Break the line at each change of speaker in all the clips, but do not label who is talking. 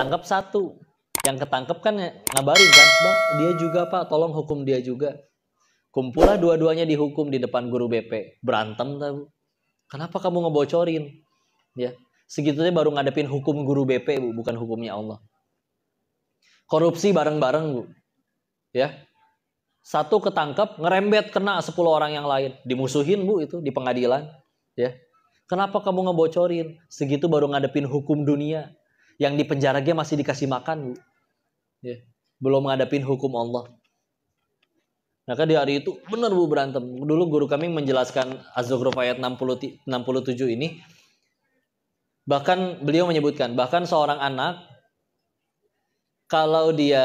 ketangkep satu yang ketangkep kan ngabarin kan bah, dia juga pak tolong hukum dia juga kumpulah dua-duanya dihukum di depan guru BP berantem tahu kenapa kamu ngebocorin ya segitunya baru ngadepin hukum guru BP bu bukan hukumnya Allah korupsi bareng-bareng bu ya satu ketangkep ngerembet kena sepuluh orang yang lain dimusuhin bu itu di pengadilan ya kenapa kamu ngebocorin segitu baru ngadepin hukum dunia yang di penjara dia masih dikasih makan bu ya. belum menghadapi hukum Allah maka di hari itu benar bu berantem dulu guru kami menjelaskan az-zukhruf ayat 67 ini bahkan beliau menyebutkan bahkan seorang anak kalau dia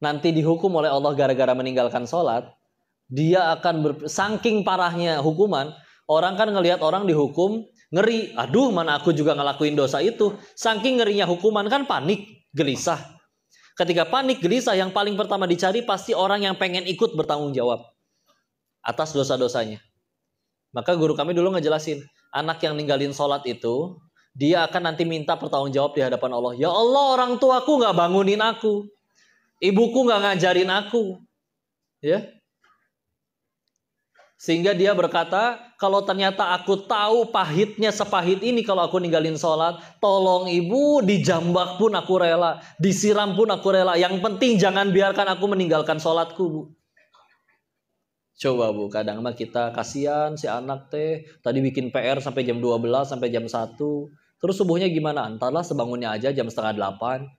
nanti dihukum oleh Allah gara-gara meninggalkan sholat dia akan ber, saking parahnya hukuman orang kan ngelihat orang dihukum Ngeri, aduh mana aku juga ngelakuin dosa itu. Saking ngerinya hukuman kan panik, gelisah. Ketika panik, gelisah yang paling pertama dicari pasti orang yang pengen ikut bertanggung jawab atas dosa-dosanya. Maka guru kami dulu ngejelasin, anak yang ninggalin sholat itu, dia akan nanti minta pertanggung jawab di hadapan Allah. Ya Allah, orang tuaku gak bangunin aku. Ibuku gak ngajarin aku. Ya, sehingga dia berkata, kalau ternyata aku tahu pahitnya sepahit ini kalau aku ninggalin sholat, tolong ibu dijambak pun aku rela, disiram pun aku rela. Yang penting jangan biarkan aku meninggalkan sholatku, bu. Coba bu, kadang mah kita kasihan si anak teh tadi bikin PR sampai jam 12 sampai jam 1. Terus subuhnya gimana? Antarlah sebangunnya aja jam setengah 8.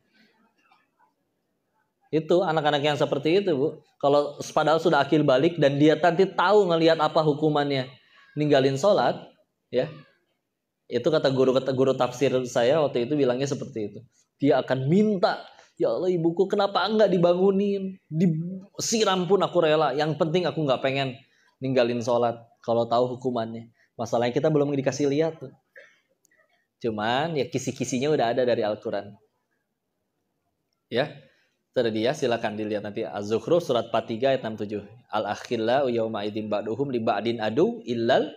Itu anak-anak yang seperti itu, Bu. Kalau padahal sudah akil balik dan dia nanti tahu ngelihat apa hukumannya ninggalin sholat, ya. Itu kata guru kata guru tafsir saya waktu itu bilangnya seperti itu. Dia akan minta, ya Allah ibuku kenapa enggak dibangunin? Disiram pun aku rela. Yang penting aku nggak pengen ninggalin sholat kalau tahu hukumannya. Masalahnya kita belum dikasih lihat. Tuh. Cuman ya kisi-kisinya udah ada dari Al-Quran. Ya, Tadi ya silakan dilihat nanti Az-Zukhruf surat 43 ayat 67. Al-akhilla yauma idzin ba'duhum li ba'din adu illal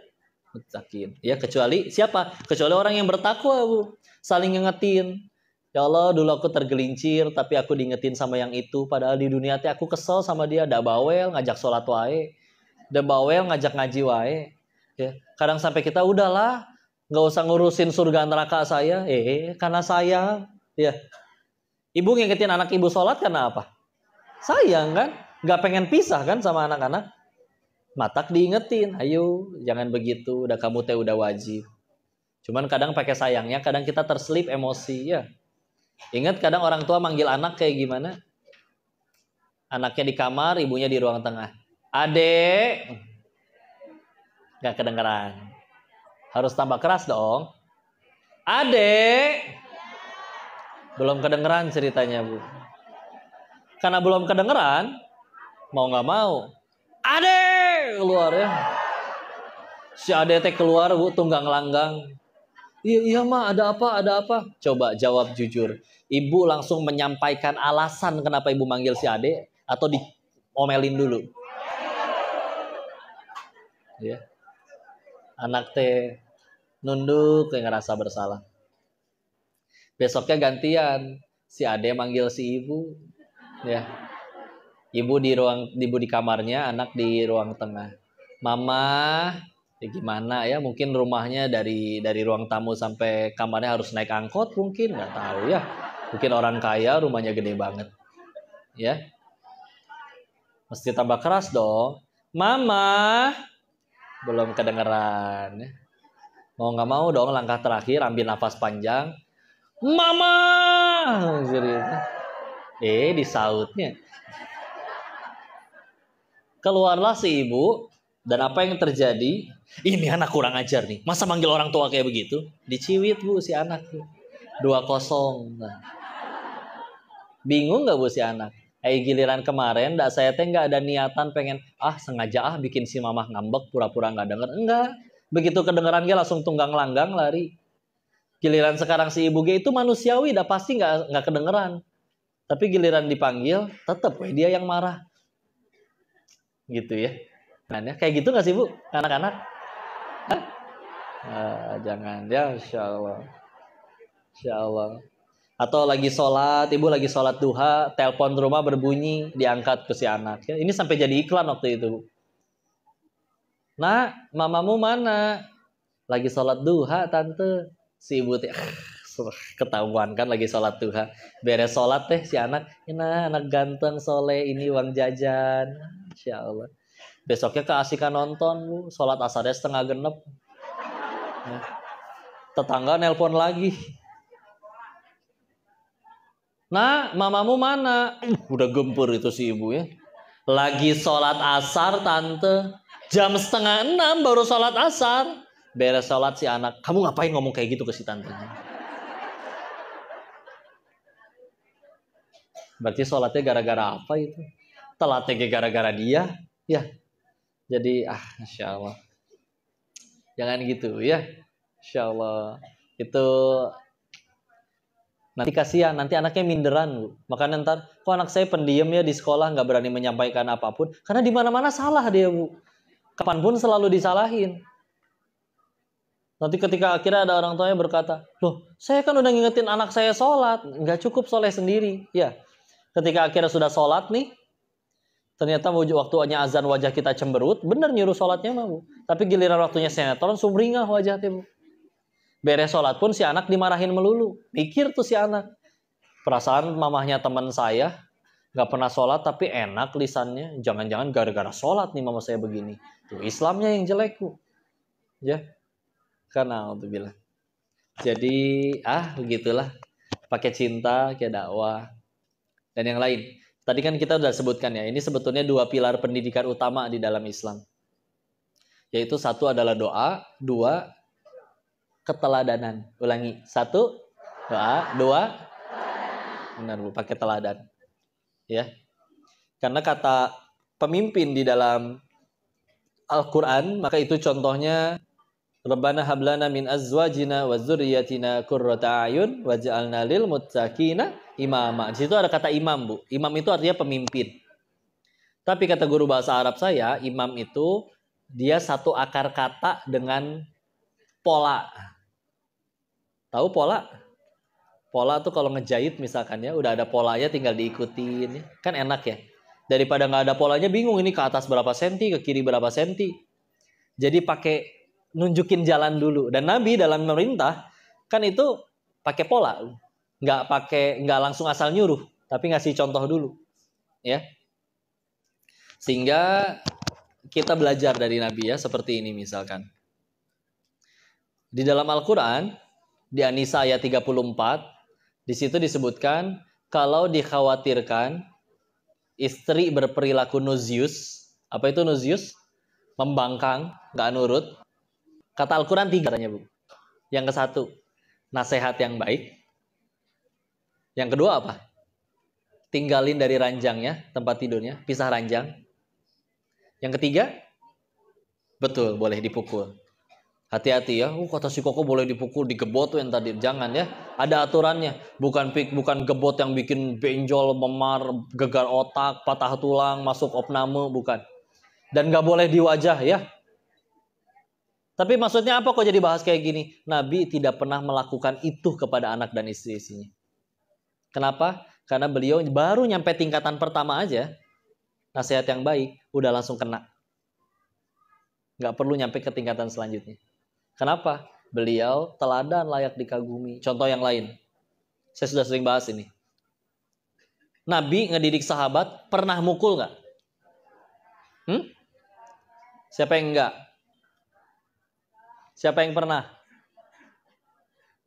muttaqin. Ya kecuali siapa? Kecuali orang yang bertakwa, Bu. Saling ngingetin. Ya Allah, dulu aku tergelincir tapi aku diingetin sama yang itu padahal di dunia aku kesel sama dia, da bawel ngajak sholat wae. Da bawel ngajak ngaji wae. Ya, kadang sampai kita udahlah, nggak usah ngurusin surga neraka saya, eh karena saya ya Ibu ngingetin anak ibu sholat karena apa? Sayang kan? Gak pengen pisah kan sama anak-anak? Matak diingetin, ayo jangan begitu, udah kamu teh udah wajib. Cuman kadang pakai sayangnya, kadang kita terselip emosi ya. Ingat kadang orang tua manggil anak kayak gimana? Anaknya di kamar, ibunya di ruang tengah. Adek, gak kedengeran. Harus tambah keras dong. Adek, belum kedengeran ceritanya, Bu. Karena belum kedengeran, mau nggak mau, ade keluar ya. Si ade teh keluar, Bu, tunggang langgang. Iya, iya mah ada apa, ada apa? Coba jawab jujur. Ibu langsung menyampaikan alasan kenapa ibu manggil si ade atau diomelin dulu. Ya. Anak teh nunduk kayak ngerasa bersalah. Besoknya gantian, si Ade manggil si ibu. Ya. Ibu di ruang ibu di kamarnya, anak di ruang tengah. Mama, ya gimana ya? Mungkin rumahnya dari dari ruang tamu sampai kamarnya harus naik angkot mungkin, nggak tahu ya. Mungkin orang kaya rumahnya gede banget. Ya. Mesti tambah keras dong. Mama, belum kedengeran. Mau nggak mau dong langkah terakhir ambil nafas panjang. Mama. Ya. Eh, di sautnya Keluarlah si ibu dan apa yang terjadi? Ini anak kurang ajar nih. Masa manggil orang tua kayak begitu? Diciwit bu si anak. Dua kosong. Nah. Bingung nggak bu si anak? Eh giliran kemarin, dak saya teh nggak ada niatan pengen ah sengaja ah bikin si mamah ngambek pura-pura nggak denger. Enggak. Begitu kedengeran dia langsung tunggang langgang lari giliran sekarang si ibu G itu manusiawi dah pasti nggak nggak kedengeran tapi giliran dipanggil tetap weh dia yang marah gitu ya ya kayak gitu nggak sih bu anak-anak ah, jangan ya insya Allah insya Allah atau lagi sholat ibu lagi sholat duha telepon rumah berbunyi diangkat ke si anak ya, ini sampai jadi iklan waktu itu bu. Nah, mamamu mana? Lagi sholat duha, tante si ibu teh ketahuan kan lagi sholat duha beres sholat teh si anak nah anak ganteng soleh ini uang jajan insya Allah besoknya keasikan nonton bu sholat asarnya setengah genep nah, tetangga nelpon lagi nah mamamu mana uh, udah gempur itu si ibu ya lagi sholat asar tante jam setengah enam baru sholat asar beres sholat si anak, kamu ngapain ngomong kayak gitu ke si tantenya? Berarti sholatnya gara-gara apa itu? Telatnya gara-gara dia? Ya. Jadi, ah, insya Allah. Jangan gitu ya. Insya Allah. Itu nanti kasihan nanti anaknya minderan bu makanya ntar kok anak saya pendiam ya di sekolah nggak berani menyampaikan apapun karena di mana mana salah dia bu kapanpun selalu disalahin Nanti ketika akhirnya ada orang tuanya berkata, loh saya kan udah ngingetin anak saya sholat, nggak cukup soleh sendiri. Ya, ketika akhirnya sudah sholat nih, ternyata waktunya azan wajah kita cemberut, bener nyuruh sholatnya mah bu. Tapi giliran waktunya sinetron, sumringah wajah bu. Beres sholat pun si anak dimarahin melulu. Pikir tuh si anak. Perasaan mamahnya teman saya, nggak pernah sholat tapi enak lisannya. Jangan-jangan gara-gara sholat nih mama saya begini. Tuh Islamnya yang jelek bu. Ya, karena untuk bilang jadi ah begitulah pakai cinta kayak dakwah dan yang lain tadi kan kita sudah sebutkan ya ini sebetulnya dua pilar pendidikan utama di dalam Islam yaitu satu adalah doa dua keteladanan ulangi satu doa dua benar bu pakai teladan ya karena kata pemimpin di dalam Al-Quran maka itu contohnya Rabbana hablana min azwajina wa zurriyatina kurrata ayun waj'alna lil muttaqina imama. Di situ ada kata imam, Bu. Imam itu artinya pemimpin. Tapi kata guru bahasa Arab saya, imam itu dia satu akar kata dengan pola. Tahu pola? Pola tuh kalau ngejahit misalkan ya, udah ada polanya tinggal diikutin. Kan enak ya. Daripada nggak ada polanya bingung ini ke atas berapa senti, ke kiri berapa senti. Jadi pakai nunjukin jalan dulu. Dan Nabi dalam merintah kan itu pakai pola, nggak pakai nggak langsung asal nyuruh, tapi ngasih contoh dulu, ya. Sehingga kita belajar dari Nabi ya seperti ini misalkan. Di dalam Al-Quran di Anisa ayat 34 di situ disebutkan kalau dikhawatirkan istri berperilaku nuzius apa itu nuzius membangkang nggak nurut Kata Al-Quran tiga katanya Bu. Yang ke satu, nasihat yang baik. Yang kedua apa? Tinggalin dari ranjangnya, tempat tidurnya, pisah ranjang. Yang ketiga, betul boleh dipukul. Hati-hati ya. Uh, kata si Koko boleh dipukul, digebot tuh yang tadi. Jangan ya. Ada aturannya. Bukan bukan gebot yang bikin benjol, memar, gegar otak, patah tulang, masuk opname, bukan. Dan gak boleh di wajah ya. Tapi maksudnya apa kok jadi bahas kayak gini? Nabi tidak pernah melakukan itu kepada anak dan istri-istrinya. Kenapa? Karena beliau baru nyampe tingkatan pertama aja. Nasihat yang baik, udah langsung kena. Nggak perlu nyampe ke tingkatan selanjutnya. Kenapa? Beliau teladan layak dikagumi. Contoh yang lain. Saya sudah sering bahas ini. Nabi ngedidik sahabat, pernah mukul nggak? Hmm? Siapa yang enggak? Siapa yang pernah?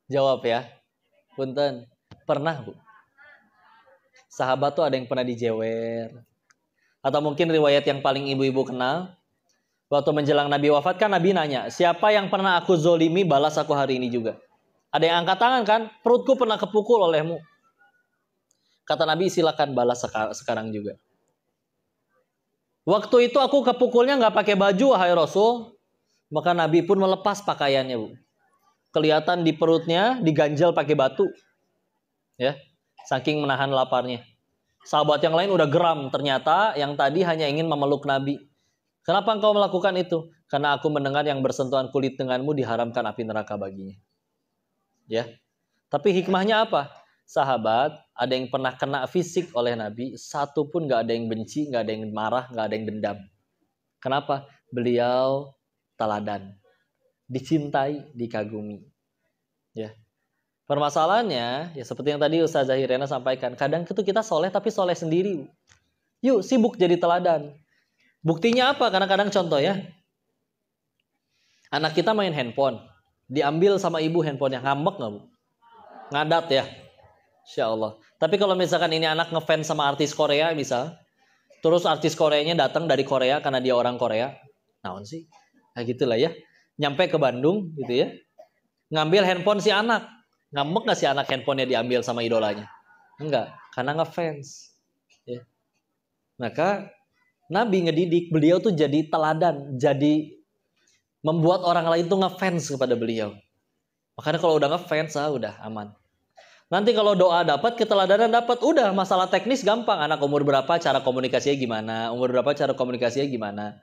Jawab ya. Punten. Pernah, Bu. Sahabat tuh ada yang pernah dijewer. Atau mungkin riwayat yang paling ibu-ibu kenal. Waktu menjelang Nabi wafat kan Nabi nanya, siapa yang pernah aku zolimi balas aku hari ini juga. Ada yang angkat tangan kan, perutku pernah kepukul olehmu. Kata Nabi silakan balas sekarang juga. Waktu itu aku kepukulnya nggak pakai baju, wahai Rasul. Maka Nabi pun melepas pakaiannya, Bu. Kelihatan di perutnya diganjal pakai batu. Ya, saking menahan laparnya. Sahabat yang lain udah geram, ternyata yang tadi hanya ingin memeluk Nabi. Kenapa engkau melakukan itu? Karena aku mendengar yang bersentuhan kulit denganmu diharamkan api neraka baginya. Ya. Tapi hikmahnya apa? Sahabat, ada yang pernah kena fisik oleh Nabi, satu pun gak ada yang benci, gak ada yang marah, gak ada yang dendam. Kenapa? Beliau teladan, dicintai, dikagumi. Ya. Permasalahannya ya seperti yang tadi Ustaz Zahirena sampaikan, kadang itu kita soleh tapi soleh sendiri. Yuk sibuk jadi teladan. Buktinya apa? Karena kadang contoh ya, anak kita main handphone, diambil sama ibu handphonenya, ngambek nggak bu? Ngadat ya, Insya Allah. Tapi kalau misalkan ini anak ngefans sama artis Korea misal, terus artis Koreanya datang dari Korea karena dia orang Korea, naon sih? nah gitulah ya nyampe ke Bandung gitu ya ngambil handphone si anak ngambek nggak si anak handphonenya diambil sama idolanya enggak karena ngefans ya. maka Nabi ngedidik beliau tuh jadi teladan jadi membuat orang lain tuh ngefans kepada beliau makanya kalau udah ngefans ah udah aman Nanti kalau doa dapat, keteladanan dapat, udah masalah teknis gampang. Anak umur berapa cara komunikasinya gimana, umur berapa cara komunikasinya gimana.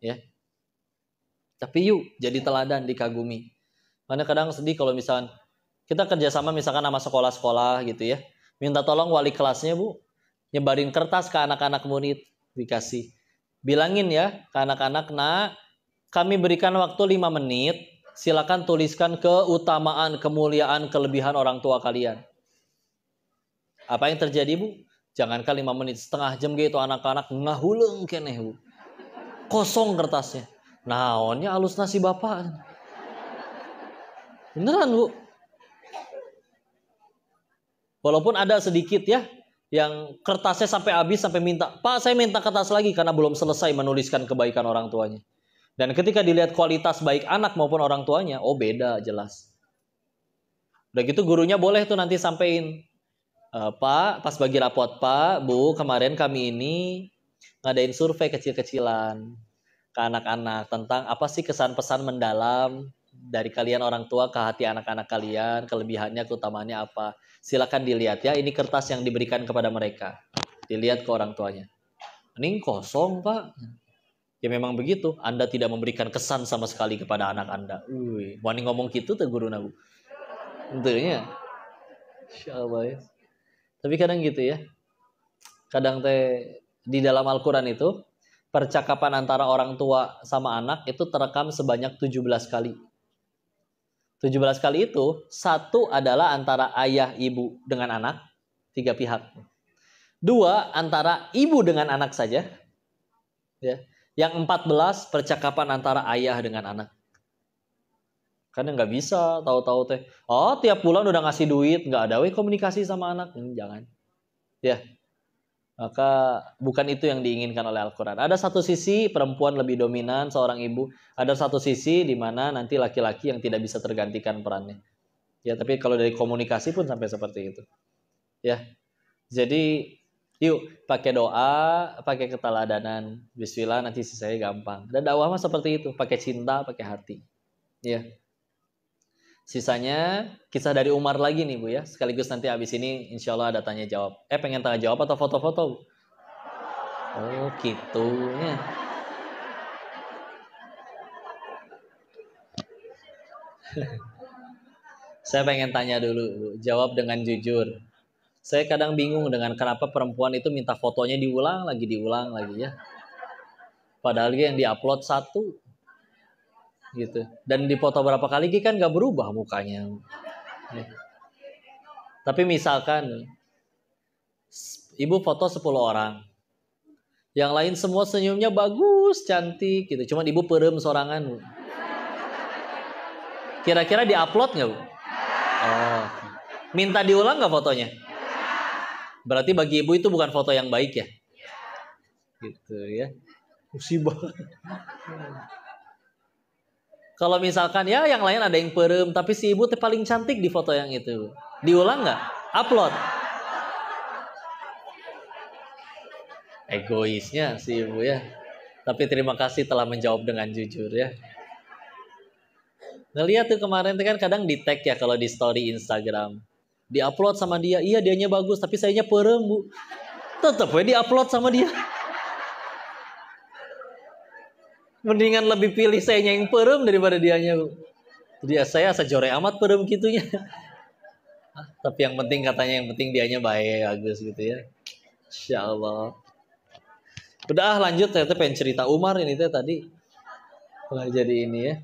Ya. Tapi yuk jadi teladan dikagumi. Karena kadang sedih kalau misalkan kita kerjasama misalkan sama sekolah-sekolah gitu ya. Minta tolong wali kelasnya bu, nyebarin kertas ke anak-anak murid dikasih. Bilangin ya ke anak-anak, nah kami berikan waktu 5 menit, silakan tuliskan keutamaan, kemuliaan, kelebihan orang tua kalian. Apa yang terjadi bu? Jangan Jangankan 5 menit, setengah jam gitu anak-anak ngahuleng keneh bu. Kosong kertasnya naonnya alus nasi bapak beneran bu walaupun ada sedikit ya yang kertasnya sampai habis sampai minta pak saya minta kertas lagi karena belum selesai menuliskan kebaikan orang tuanya dan ketika dilihat kualitas baik anak maupun orang tuanya oh beda jelas udah gitu gurunya boleh tuh nanti sampein e, pak pas bagi rapot pak bu kemarin kami ini ngadain survei kecil-kecilan ke anak-anak tentang apa sih kesan pesan mendalam dari kalian orang tua ke hati anak-anak kalian, kelebihannya, keutamaannya apa. Silakan dilihat ya, ini kertas yang diberikan kepada mereka. Dilihat ke orang tuanya. Ini kosong, Pak. Ya memang begitu, Anda tidak memberikan kesan sama sekali kepada anak Anda. Wih, wani ngomong gitu tuh guru nagu. Tentunya. Allah, ya. Tapi kadang gitu ya. Kadang teh di dalam Al-Qur'an itu percakapan antara orang tua sama anak itu terekam sebanyak 17 kali. 17 kali itu, satu adalah antara ayah, ibu dengan anak, tiga pihak. Dua, antara ibu dengan anak saja. Ya. Yang belas percakapan antara ayah dengan anak. Karena nggak bisa, tahu-tahu teh. Oh, tiap bulan udah ngasih duit, nggak ada we komunikasi sama anak. Hmm, jangan. Ya, maka bukan itu yang diinginkan oleh Al-Quran. Ada satu sisi perempuan lebih dominan seorang ibu. Ada satu sisi di mana nanti laki-laki yang tidak bisa tergantikan perannya. Ya, tapi kalau dari komunikasi pun sampai seperti itu. Ya, jadi yuk pakai doa, pakai keteladanan. Bismillah nanti sisanya gampang. Dan dakwah mah seperti itu, pakai cinta, pakai hati. Ya. Sisanya kisah dari Umar lagi nih Bu ya. Sekaligus nanti abis ini insya Allah ada tanya jawab. Eh pengen tanya jawab atau foto-foto Oh gitu ya. Saya pengen tanya dulu Bu. Jawab dengan jujur. Saya kadang bingung dengan kenapa perempuan itu minta fotonya diulang lagi, diulang lagi ya. Padahal yang diupload satu, gitu dan di foto berapa kali Ki kan gak berubah mukanya tapi misalkan ibu foto 10 orang yang lain semua senyumnya bagus cantik gitu cuman ibu perem sorangan kira-kira di upload nggak bu oh. minta diulang nggak fotonya berarti bagi ibu itu bukan foto yang baik ya gitu ya musibah kalau misalkan ya yang lain ada yang perem, tapi si ibu teh paling cantik di foto yang itu. Diulang nggak? Upload. Egoisnya si ibu ya. Tapi terima kasih telah menjawab dengan jujur ya. Ngeliat tuh kemarin tuh kan kadang di tag ya kalau di story Instagram. Di upload sama dia, iya dianya bagus tapi sayanya perem bu. Tetep ya di upload sama dia. mendingan lebih pilih saya yang perem daripada dia bu dia saya jore amat perem gitunya tapi yang penting katanya yang penting dianya baik Agus gitu ya Insya Allah udah ah, lanjut saya tuh pengen cerita Umar ini teh tadi mulai nah, jadi ini ya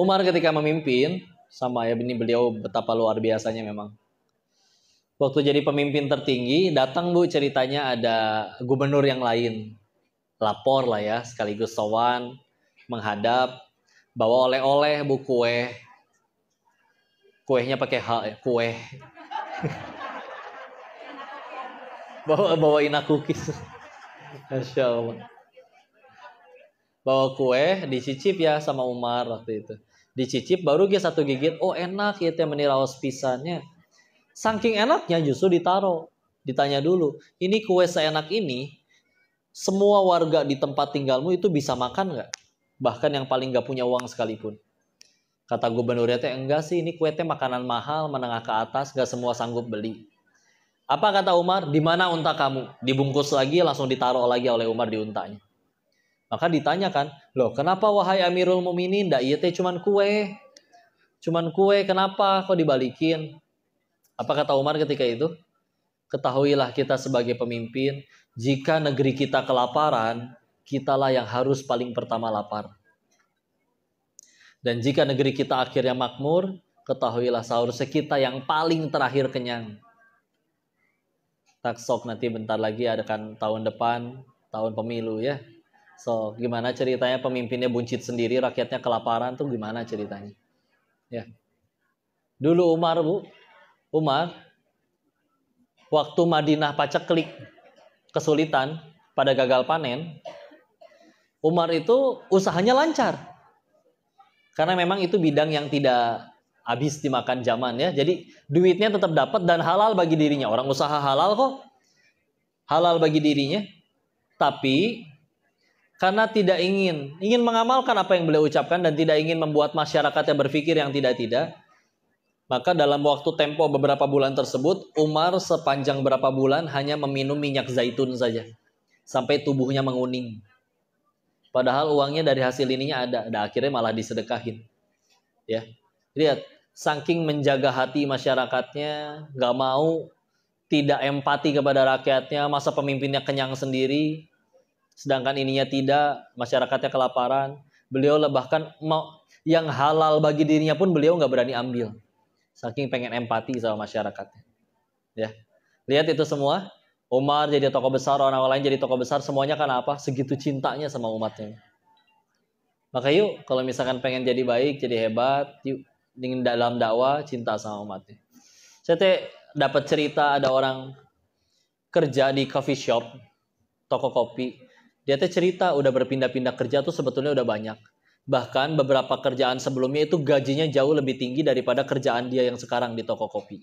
Umar ketika memimpin sama ya ini beliau betapa luar biasanya memang. Waktu jadi pemimpin tertinggi datang Bu ceritanya ada gubernur yang lain lapor lah ya, sekaligus sowan, menghadap, bawa oleh-oleh bu kue. Kuehnya pakai hal eh, kue. bawa bawa aku kis. Masya Allah. Bawa kue, dicicip ya sama Umar waktu itu. Dicicip baru dia satu gigit, oh enak ya teh meniraos pisannya. Saking enaknya justru ditaro. Ditanya dulu, ini kue seenak ini semua warga di tempat tinggalmu itu bisa makan nggak? Bahkan yang paling nggak punya uang sekalipun. Kata gubernur ya teh enggak sih ini kue teh makanan mahal menengah ke atas nggak semua sanggup beli. Apa kata Umar? Di mana unta kamu? Dibungkus lagi langsung ditaruh lagi oleh Umar di untanya. Maka ditanyakan, loh kenapa wahai Amirul Muminin? Ndak iya teh cuman kue. Cuman kue, kenapa kok dibalikin? Apa kata Umar ketika itu? Ketahuilah kita sebagai pemimpin, jika negeri kita kelaparan, kitalah yang harus paling pertama lapar. Dan jika negeri kita akhirnya makmur, ketahuilah sahur sekitar yang paling terakhir kenyang. Tak sok nanti bentar lagi ada kan tahun depan, tahun pemilu ya. So, gimana ceritanya pemimpinnya buncit sendiri, rakyatnya kelaparan tuh gimana ceritanya? Ya. Dulu Umar, Bu. Umar waktu Madinah paceklik kesulitan pada gagal panen, Umar itu usahanya lancar. Karena memang itu bidang yang tidak habis dimakan zaman ya. Jadi duitnya tetap dapat dan halal bagi dirinya. Orang usaha halal kok. Halal bagi dirinya. Tapi karena tidak ingin ingin mengamalkan apa yang beliau ucapkan dan tidak ingin membuat masyarakatnya berpikir yang tidak-tidak, maka dalam waktu tempo beberapa bulan tersebut, Umar sepanjang berapa bulan hanya meminum minyak zaitun saja. Sampai tubuhnya menguning. Padahal uangnya dari hasil ininya ada. Dan akhirnya malah disedekahin. Ya, Lihat, saking menjaga hati masyarakatnya, nggak mau tidak empati kepada rakyatnya, masa pemimpinnya kenyang sendiri, sedangkan ininya tidak, masyarakatnya kelaparan. Beliau bahkan mau yang halal bagi dirinya pun beliau nggak berani ambil saking pengen empati sama masyarakatnya. Ya. Lihat itu semua, Umar jadi tokoh besar, orang lain jadi tokoh besar, semuanya karena apa? Segitu cintanya sama umatnya. Maka yuk, kalau misalkan pengen jadi baik, jadi hebat, yuk ingin dalam dakwah, cinta sama umatnya. Saya teh dapat cerita ada orang kerja di coffee shop, toko kopi. Dia teh cerita udah berpindah-pindah kerja tuh sebetulnya udah banyak Bahkan beberapa kerjaan sebelumnya itu gajinya jauh lebih tinggi daripada kerjaan dia yang sekarang di toko kopi.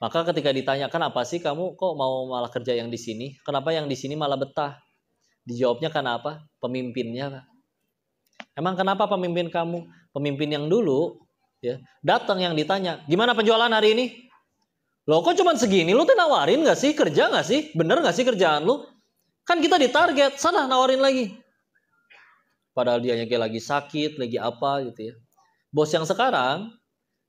Maka ketika ditanyakan apa sih kamu kok mau malah kerja yang di sini? Kenapa yang di sini malah betah? Dijawabnya karena apa? Pemimpinnya. Emang kenapa pemimpin kamu? Pemimpin yang dulu ya, datang yang ditanya, "Gimana penjualan hari ini?" Loh kok cuma segini? Lu tuh nawarin gak sih? Kerja gak sih? Bener gak sih kerjaan lu? Kan kita ditarget, sana nawarin lagi. Padahal dia kayak lagi sakit, lagi apa gitu ya. Bos yang sekarang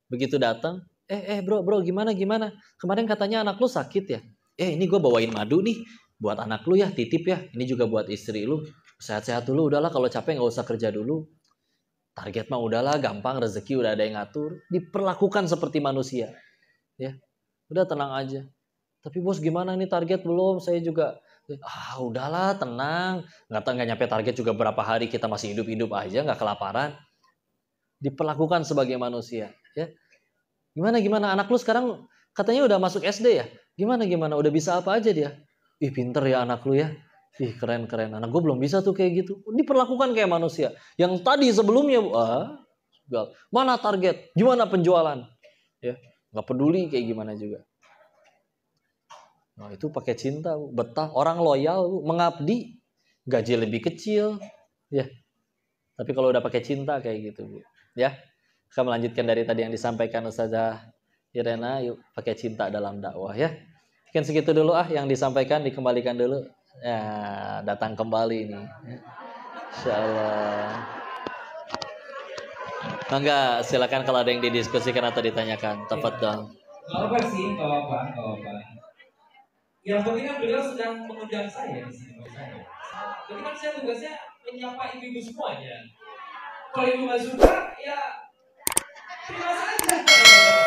begitu datang, eh eh bro bro gimana gimana? Kemarin katanya anak lu sakit ya. Eh ini gue bawain madu nih buat anak lu ya titip ya. Ini juga buat istri lu. Sehat-sehat dulu udahlah kalau capek nggak usah kerja dulu. Target mah udahlah gampang rezeki udah ada yang ngatur. Diperlakukan seperti manusia. Ya. Udah tenang aja. Tapi bos gimana nih target belum? Saya juga ah udahlah tenang nggak nggak nyampe target juga berapa hari kita masih hidup hidup aja nggak kelaparan diperlakukan sebagai manusia ya gimana gimana anak lu sekarang katanya udah masuk SD ya gimana gimana udah bisa apa aja dia ih pinter ya anak lu ya ih keren keren anak gue belum bisa tuh kayak gitu diperlakukan kayak manusia yang tadi sebelumnya ah mana target gimana penjualan ya nggak peduli kayak gimana juga Nah, itu pakai cinta, betah, orang loyal, mengabdi, gaji lebih kecil, ya. Tapi kalau udah pakai cinta kayak gitu, Bu. Ya. Kita melanjutkan dari tadi yang disampaikan Ustazah Irena, yuk pakai cinta dalam dakwah ya. Mungkin segitu dulu ah yang disampaikan dikembalikan dulu. Ya, datang kembali ini. Insya Mangga, silakan kalau ada yang didiskusikan atau ditanyakan. Tepat iya. dong. apa apa, apa. Yang penting kan beliau sedang mengundang saya di sini Jadi kan saya tugasnya menyapa ibu-ibu semuanya. Kalau ibu nggak suka, ya terima saja.